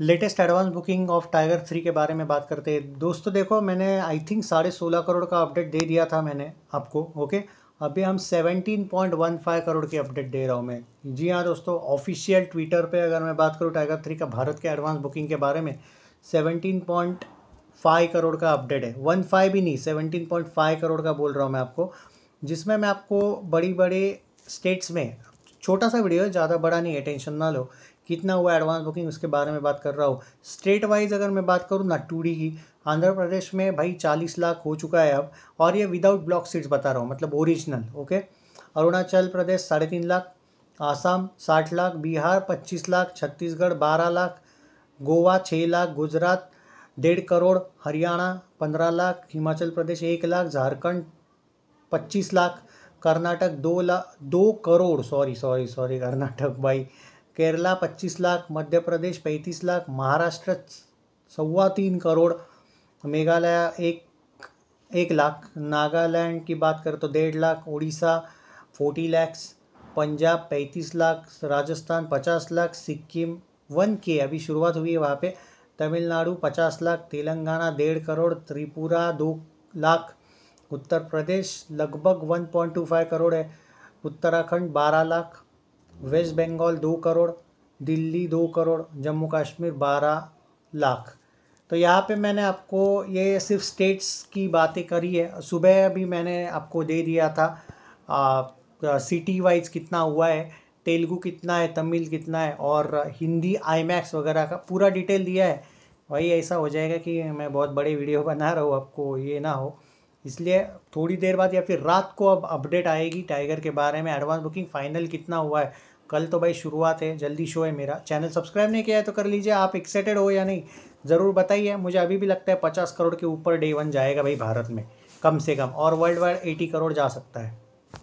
latest advance booking of Tiger three के बारे में बात करते हैं दोस्तों देखो मैंने आई थिंक साढ़े सोलह करोड़ का अपडेट दे दिया था मैंने आपको ओके अभी हम seventeen point one five crore की अपडेट दे रहा हूँ मैं जी हाँ दोस्तों ऑफिशियल ट्विटर पे अगर मैं बात करूँ टाइगर थ्री का भारत के एडवांस बुकिंग के बारे में सेवनटीन पॉइंट फाइव करोड़ का अपडेट है वन फाइव ही नहीं सेवनटीन पॉइंट फाइव करोड़ का बोल रहा हूँ मैं आपको जिसमें मैं आपको बड़ी बड़े स्टेट्स में छोटा सा वीडियो है ज़्यादा बड़ा नहीं है टेंशन ना लो कितना हुआ एडवांस बुकिंग उसके बारे में बात कर रहा हूँ स्टेट वाइज अगर मैं बात करूँ ना टू की आंध्र प्रदेश में भाई चालीस लाख हो चुका है अब और ये विदाउट ब्लॉक सीट्स बता रहा हूँ मतलब ओरिजिनल ओके अरुणाचल प्रदेश साढ़े तीन लाख आसाम साठ लाख बिहार पच्चीस लाख छत्तीसगढ़ बारह लाख गोवा छः लाख गुजरात डेढ़ करोड़ हरियाणा पंद्रह लाख हिमाचल प्रदेश एक लाख झारखंड पच्चीस लाख कर्नाटक दो ला दो crore sorry sorry sorry Karnataka भाई केरला पच्चीस लाख मध्य प्रदेश पैंतीस लाख महाराष्ट्र सवा तीन करोड़ मेघालय एक एक लाख नागालैंड की बात करें तो डेढ़ लाख उड़ीसा फोर्टी लैक्स पंजाब पैंतीस लाख राजस्थान पचास लाख सिक्किम वन के अभी शुरुआत हुई है वहाँ पे तमिलनाडु पचास लाख तेलंगाना डेढ़ करोड़ त्रिपुरा दो लाख उत्तर प्रदेश लगभग 1.25 करोड़ है उत्तराखंड 12 लाख वेस्ट बंगाल दो करोड़ दिल्ली दो करोड़ जम्मू कश्मीर बारह लाख तो यहाँ पे मैंने आपको ये सिर्फ स्टेट्स की बातें करी है सुबह अभी मैंने आपको दे दिया था सिटी वाइज कितना हुआ है तेलुगू कितना है तमिल कितना है और हिंदी आई वगैरह का पूरा डिटेल दिया है वही ऐसा हो जाएगा कि मैं बहुत बड़े वीडियो बना रहा हूँ आपको ये ना हो इसलिए थोड़ी देर बाद या फिर रात को अब अपडेट आएगी टाइगर के बारे में एडवांस बुकिंग फाइनल कितना हुआ है कल तो भाई शुरुआत है जल्दी शो है मेरा चैनल सब्सक्राइब नहीं किया है तो कर लीजिए आप एक्साइटेड हो या नहीं ज़रूर बताइए मुझे अभी भी लगता है पचास करोड़ के ऊपर डे वन जाएगा भाई भारत में कम से कम और वर्ल्ड वाइड एटी करोड़ जा सकता है